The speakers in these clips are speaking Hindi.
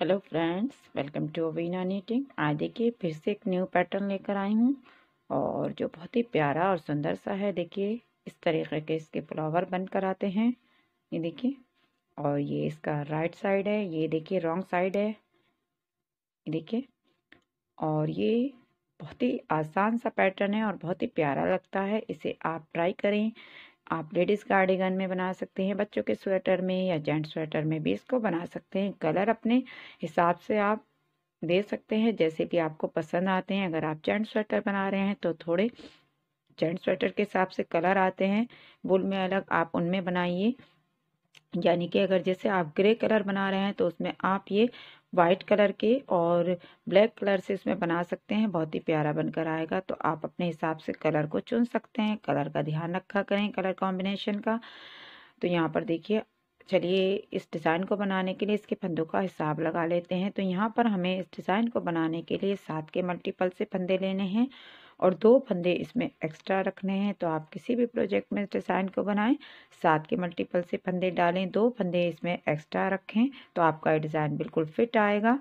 हेलो फ्रेंड्स वेलकम टू अवीना नीटिंग आज देखिए फिर से एक न्यू पैटर्न लेकर आई हूँ और जो बहुत ही प्यारा और सुंदर सा है देखिए इस तरीके के इसके फ्लावर बनकर आते हैं ये देखिए और ये इसका राइट साइड है ये देखिए रॉन्ग साइड है ये देखिए और ये बहुत ही आसान सा पैटर्न है और बहुत ही प्यारा लगता है इसे आप ट्राई करें आप लेडीज़ कार्डिगन में बना सकते हैं बच्चों के स्वेटर में या जेंट स्वेटर में भी इसको बना सकते हैं कलर अपने हिसाब से आप दे सकते हैं जैसे भी आपको पसंद आते हैं अगर आप जेंट स्वेटर बना रहे हैं तो थोड़े जेंट स्वेटर के हिसाब से कलर आते हैं वुल में अलग आप उनमें बनाइए यानी कि अगर जैसे आप ग्रे कलर बना रहे हैं तो उसमें आप ये वाइट कलर के और ब्लैक कलर से इसमें बना सकते हैं बहुत ही प्यारा बनकर आएगा तो आप अपने हिसाब से कलर को चुन सकते हैं कलर का ध्यान रखा करें कलर कॉम्बिनेशन का तो यहाँ पर देखिए चलिए इस डिज़ाइन को बनाने के लिए इसके फंदों का हिसाब लगा लेते हैं तो यहाँ पर हमें इस डिज़ाइन को बनाने के लिए सात के मल्टीपल से फंदे लेने हैं और दो फंदे इसमें एक्स्ट्रा रखने हैं तो आप किसी भी प्रोजेक्ट में इस डिज़ाइन को बनाएं सात के मल्टीपल से फंदे डालें दो फंदे इसमें एक्स्ट्रा रखें तो आपका डिज़ाइन बिल्कुल फिट आएगा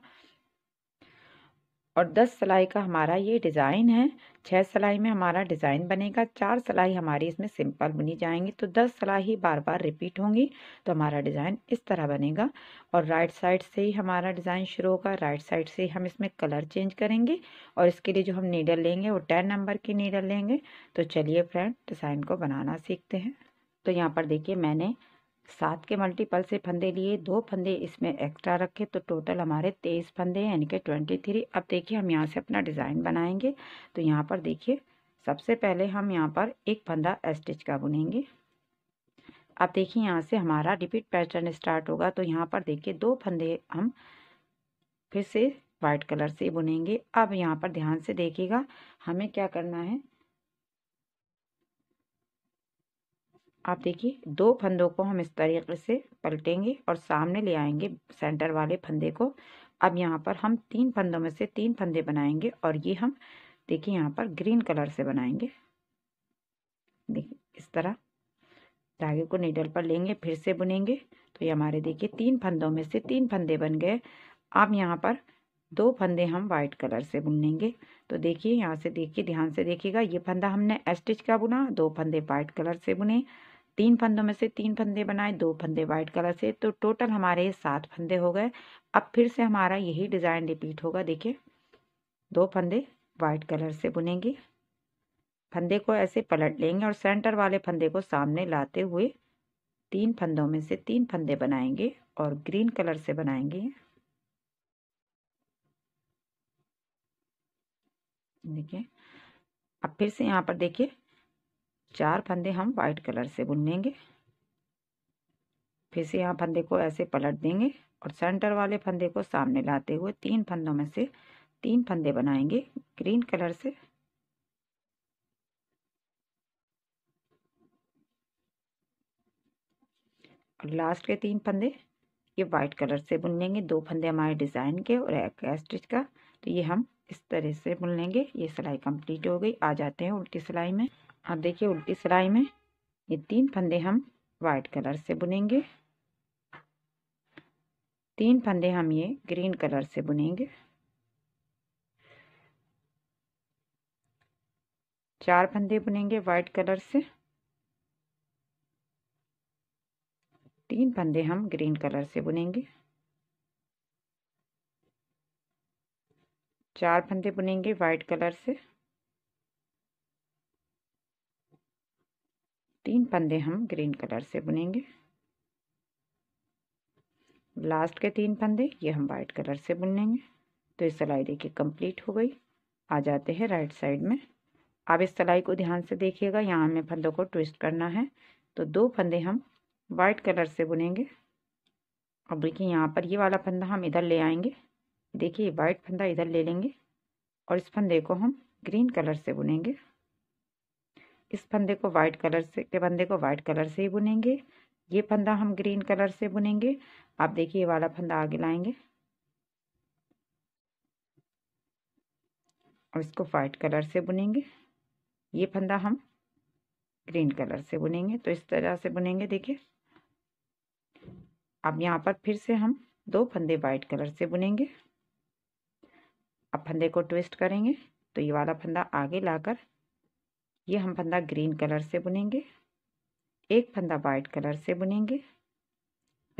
और दस सिलाई का हमारा ये डिज़ाइन है छः सिलाई में हमारा डिज़ाइन बनेगा चार सिलाई हमारी इसमें सिंपल बुनी जाएंगी तो दस सिलाई ही बार बार रिपीट होंगी तो हमारा डिज़ाइन इस तरह बनेगा और राइट साइड से ही हमारा डिज़ाइन शुरू होगा राइट साइड से हम इसमें कलर चेंज करेंगे और इसके लिए जो हम नीडल लेंगे वो टेन नंबर की नीडल लेंगे तो चलिए फ्रेंड डिज़ाइन को बनाना सीखते हैं तो यहाँ पर देखिए मैंने सात के मल्टीपल से फंदे लिए दो फंदे इसमें एक्स्ट्रा रखे तो टोटल हमारे तेईस फंदे हैं यानी कि ट्वेंटी थ्री अब देखिए हम यहाँ से अपना डिज़ाइन बनाएंगे तो यहाँ पर देखिए सबसे पहले हम यहाँ पर एक फंदा स्टिच का बुनेंगे अब देखिए यहाँ से हमारा रिपीट पैटर्न स्टार्ट होगा तो यहाँ पर देखिए दो फंदे हम फिर से वाइट कलर से बुनेंगे अब यहाँ पर ध्यान से देखिएगा हमें क्या करना है आप देखिए दो फंदों को हम इस तरीके से पलटेंगे और सामने ले आएंगे सेंटर वाले फंदे को अब यहाँ पर हम तीन फंदों में से तीन फंदे बनाएंगे और ये हम देखिए यहाँ पर ग्रीन कलर से बनाएंगे देखिए इस तरह धागे को नीडल पर लेंगे फिर से बुनेंगे तो ये हमारे देखिए तीन फंदों में से तीन फंदे बन गए अब यहाँ पर दो फंदे हम वाइट कलर से बुन लेंगे तो देखिए यहाँ से देखिए ध्यान से देखिएगा ये फंदा हमने एस्टिच का बुना दो फंदे वाइट कलर से बुने तीन फंदों में से तीन फंदे बनाए दो फंदे व्हाइट कलर से तो टोटल हमारे सात फंदे हो गए अब फिर से हमारा यही डिज़ाइन रिपीट होगा देखिए दो फंदे व्हाइट कलर से बुनेंगे फंदे को ऐसे पलट लेंगे और सेंटर वाले फंदे को सामने लाते हुए तीन फंदों में से तीन फंदे बनाएंगे और ग्रीन कलर से बनाएंगे देखिए अब फिर से यहाँ पर देखिए चार फंदे हम वाइट कलर से बुन लेंगे फिर से यहाँ फंदे को ऐसे पलट देंगे और सेंटर वाले फंदे को सामने लाते हुए तीन फंदों में से तीन फंदे बनाएंगे ग्रीन कलर से और लास्ट के तीन फंदे ये वाइट कलर से बुन लेंगे दो फंदे हमारे डिज़ाइन के और एक स्टिच का तो ये हम इस तरह से बुन लेंगे ये सिलाई कंप्लीट हो गई आ जाते हैं उल्टी सिलाई में अब देखिए उल्टी सिलाई में ये तीन फंदे हम वाइट कलर से बुनेंगे तीन फंदे हम ये ग्रीन कलर से बुनेंगे चार फंदे बुनेंगे वाइट कलर से तीन फंदे हम ग्रीन कलर से बुनेंगे चार फंदे बुनेंगे वाइट कलर से तीन पंदे हम ग्रीन कलर से बुनेंगे लास्ट के तीन पंदे ये हम वाइट कलर से बुन लेंगे तो ये सिलाई देखिए कंप्लीट हो गई आ जाते हैं राइट साइड में अब इस सिलाई को ध्यान से देखिएगा यहाँ हमें फंदों को ट्विस्ट करना है तो दो फंदे हम वाइट कलर से बुनेंगे अब देखिए यहाँ पर ये वाला फंदा हम इधर ले आएंगे देखिए वाइट फंदा इधर ले लेंगे और इस फंदे को हम ग्रीन कलर से बुनेंगे इस फंदे को वाइट कलर से के फंदे को वाइट कलर से ही बुनेंगे ये फंदा हम ग्रीन कलर से बुनेंगे आप देखिए ये वाला फंदा आगे लाएंगे और इसको वाइट कलर से बुनेंगे ये फंदा हम ग्रीन कलर से बुनेंगे तो इस तरह से बुनेंगे देखिए अब यहाँ पर फिर से हम दो फंदे वाइट कलर से बुनेंगे अब फंदे को ट्विस्ट करेंगे तो ये वाला फंदा आगे लाकर ये हम फंदा ग्रीन कलर से बुनेंगे एक फंदा वाइट कलर से बुनेंगे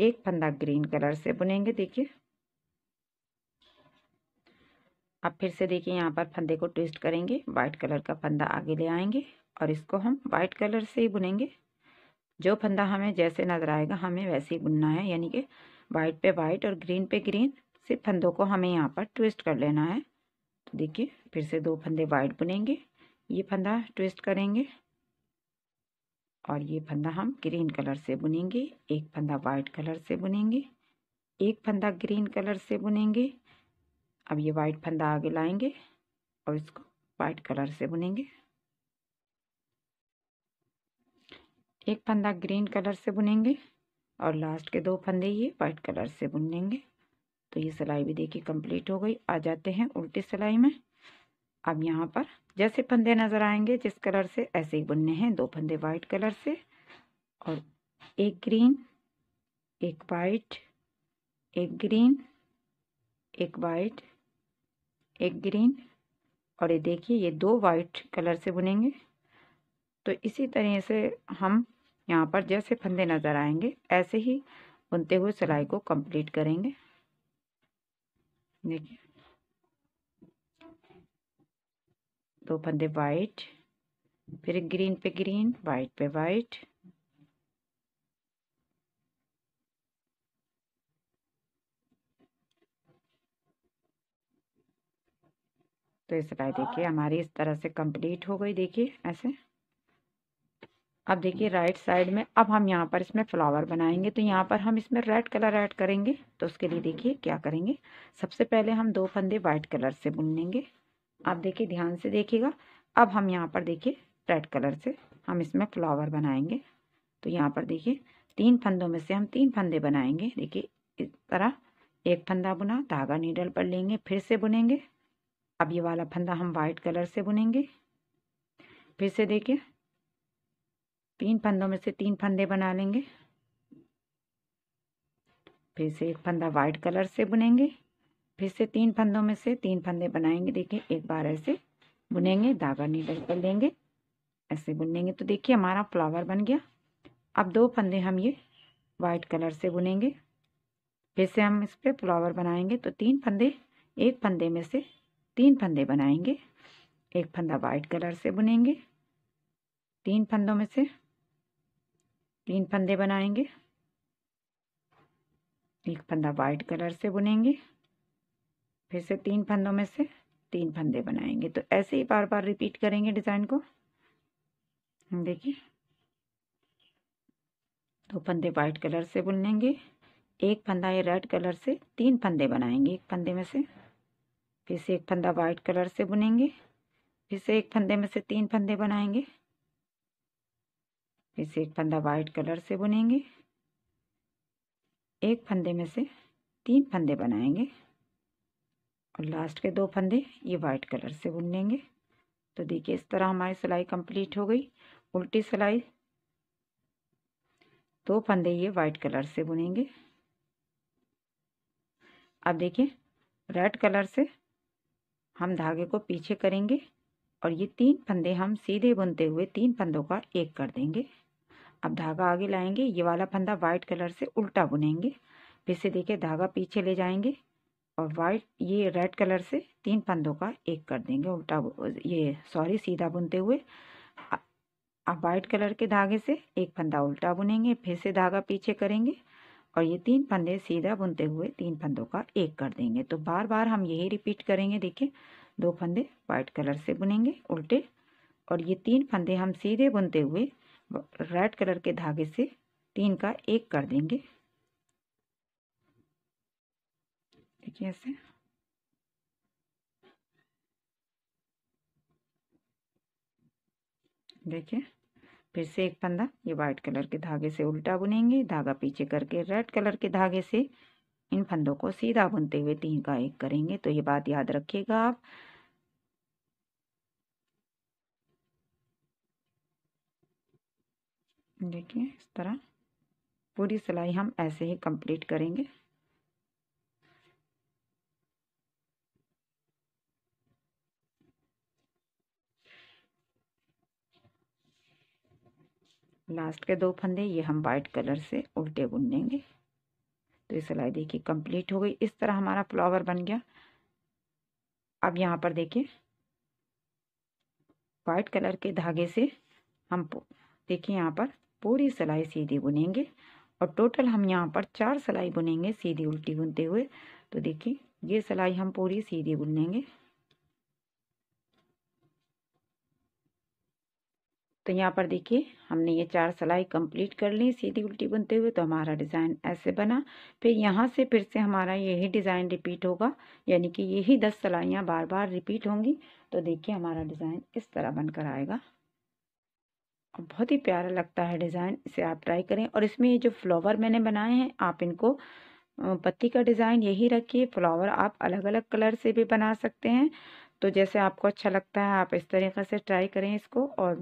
एक फंदा ग्रीन कलर से बुनेंगे देखिए अब फिर से देखिए यहाँ पर फंदे को ट्विस्ट करेंगे वाइट कलर का फंदा आगे ले आएंगे और इसको हम वाइट कलर से ही बुनेंगे जो फंदा हमें जैसे नज़र आएगा हमें वैसे ही बुनना है यानी कि वाइट पे वाइट और ग्रीन पे ग्रीन सिर्फ फंदों को हमें यहाँ पर ट्विस्ट कर लेना है तो देखिए फिर से दो फंदे वाइट बुनेंगे ये फंदा ट्विस्ट करेंगे और ये फंदा हम ग्रीन कलर से बुनेंगे एक फंदा वाइट कलर से बुनेंगे एक फंदा ग्रीन कलर से बुनेंगे अब ये वाइट फंदा आगे लाएंगे और इसको वाइट कलर से बुनेंगे एक फंदा ग्रीन कलर से बुनेंगे और लास्ट के दो फंदे ये वाइट कलर से बुनेंगे तो ये सिलाई भी देखिए कंप्लीट हो गई आ जाते हैं उल्टी सिलाई में अब यहाँ पर जैसे फंदे नज़र आएंगे जिस कलर से ऐसे ही बुनने हैं दो फंदे वाइट कलर से और एक ग्रीन एक वाइट एक ग्रीन एक वाइट एक ग्रीन और ये देखिए ये दो वाइट कलर से बुनेंगे तो इसी तरह से हम यहाँ पर जैसे फंदे नज़र आएंगे ऐसे ही बुनते हुए सिलाई को कंप्लीट करेंगे देखिए दो फंदे वाइट फिर ग्रीन पे ग्रीन वाइट पे वाइट तो इस तरह देखिए हमारी इस तरह से कंप्लीट हो गई देखिए ऐसे अब देखिए राइट साइड में अब हम यहाँ पर इसमें फ्लावर बनाएंगे तो यहाँ पर हम इसमें रेड कलर ऐड करेंगे तो उसके लिए देखिए क्या करेंगे सबसे पहले हम दो फंदे वाइट कलर से बुन लेंगे आप देखिए ध्यान से देखिएगा अब हम यहाँ पर देखिए रेड कलर से हम इसमें फ्लावर बनाएंगे तो यहाँ पर देखिए तीन फंदों में से हम तीन फंदे बनाएंगे देखिए इस तरह एक फंदा बुना धागा नीडल पर लेंगे फिर से बुनेंगे अब ये वाला फंदा हम वाइट कलर से बुनेंगे फिर से देखिए तीन फंदों में से तीन फंदे बना लेंगे फिर से एक फंदा वाइट कलर से बुनेंगे फिर से तीन फंदों में से तीन फंदे बनाएंगे देखिए एक बार ऐसे बुनेंगे धागा नीडल पर लेंगे ऐसे बुन लेंगे तो देखिए हमारा फ्लावर बन गया अब दो फंदे हम ये वाइट कलर से बुनेंगे फिर से हम इस पर फ्लावर बनाएंगे तो तीन फंदे एक फंदे में से तीन फंदे बनाएंगे एक फंदा वाइट कलर से बुनेंगे तीन फंदों में से तीन फंदे बनाएंगे एक फंदा वाइट कलर से बुनेंगे फिर से तीन फंदों में से तीन फंदे बनाएंगे तो ऐसे ही बार बार रिपीट करेंगे डिज़ाइन को देखिए दो फंदे वाइट कलर से बुन लेंगे एक फंदा ये रेड कलर से तीन फंदे बनाएंगे एक फंदे में से फिर से एक फंदा वाइट कलर से बुनेंगे फिर से एक फंदे में से तीन फंदे बनाएंगे फिर से एक फंदा वाइट कलर से बुनेंगे एक फंदे में से तीन फंदे बनाएंगे और लास्ट के दो फंदे ये वाइट कलर से बुन लेंगे तो देखिए इस तरह हमारी सिलाई कंप्लीट हो गई उल्टी सिलाई दो फंदे ये वाइट कलर से बुनेंगे अब देखिए रेड कलर से हम धागे को पीछे करेंगे और ये तीन फंदे हम सीधे बुनते हुए तीन फंदों का एक कर देंगे अब धागा आगे लाएंगे ये वाला फंदा वाइट कलर से उल्टा बुनेंगे फिर से देखिए धागा पीछे ले जाएंगे और वाइट ये रेड कलर से तीन फंदों का एक कर देंगे उल्टा ये सॉरी सीधा बुनते हुए अब वाइट कलर के धागे से एक फंदा उल्टा बुनेंगे फिर से धागा पीछे करेंगे और ये तीन फंदे सीधा बुनते हुए तीन फंदों का एक कर देंगे तो बार बार हम यही रिपीट करेंगे देखिए दो फंदे वाइट कलर से बुनेंगे उल्टे और ये तीन फंदे हम सीधे बुनते हुए रेड कलर के धागे से तीन का एक कर देंगे देखिए ऐसे देखिए फिर से एक फंदा ये व्हाइट कलर के धागे से उल्टा बुनेंगे धागा पीछे करके रेड कलर के धागे से इन फंदों को सीधा बुनते हुए तीन का एक करेंगे तो ये बात याद रखिएगा आप देखिए इस तरह पूरी सिलाई हम ऐसे ही कंप्लीट करेंगे लास्ट के दो फंदे ये हम वाइट कलर से उल्टे बुन लेंगे तो ये सिलाई देखिए कंप्लीट हो गई इस तरह हमारा फ्लावर बन गया अब यहाँ पर देखिए वाइट कलर के धागे से हम देखिए यहाँ पर पूरी सिलाई सीधी बुनेंगे और टोटल हम यहाँ पर चार सिलाई बुनेंगे सीधी उल्टी बुनते हुए तो देखिए ये सिलाई हम पूरी सीधी बुन लेंगे तो यहाँ पर देखिए हमने ये चार सिलाई कंप्लीट कर ली सीधी उल्टी बुनते हुए तो हमारा डिज़ाइन ऐसे बना फिर यहाँ से फिर से हमारा यही डिज़ाइन रिपीट होगा यानी कि यही दस सिलाइयाँ बार बार रिपीट होंगी तो देखिए हमारा डिज़ाइन इस तरह बनकर आएगा बहुत ही प्यारा लगता है डिज़ाइन इसे आप ट्राई करें और इसमें ये जो फ्लावर मैंने बनाए हैं आप इनको पत्ती का डिज़ाइन यही रखिए फ्लावर आप अलग अलग कलर से भी बना सकते हैं तो जैसे आपको अच्छा लगता है आप इस तरीके से ट्राई करें इसको और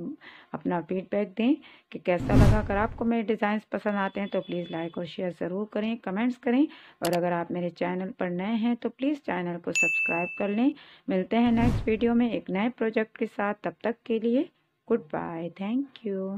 अपना फीडबैक दें कि कैसा लगा अगर आपको मेरे डिज़ाइंस पसंद आते हैं तो प्लीज़ लाइक और शेयर ज़रूर करें कमेंट्स करें और अगर आप मेरे चैनल पर नए हैं तो प्लीज़ चैनल को सब्सक्राइब कर लें मिलते हैं नेक्स्ट वीडियो में एक नए प्रोजेक्ट के साथ तब तक के लिए गुड बाय थैंक यू